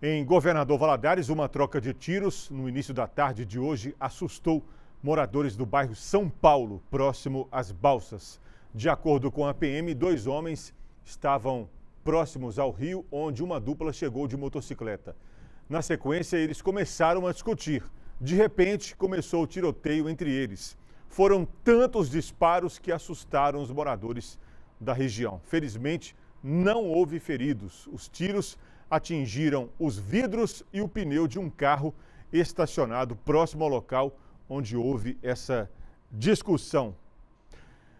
Em Governador Valadares, uma troca de tiros no início da tarde de hoje assustou moradores do bairro São Paulo, próximo às balsas. De acordo com a PM, dois homens estavam próximos ao rio, onde uma dupla chegou de motocicleta. Na sequência, eles começaram a discutir. De repente, começou o tiroteio entre eles. Foram tantos disparos que assustaram os moradores da região. Felizmente, não houve feridos. Os tiros atingiram os vidros e o pneu de um carro estacionado próximo ao local onde houve essa discussão.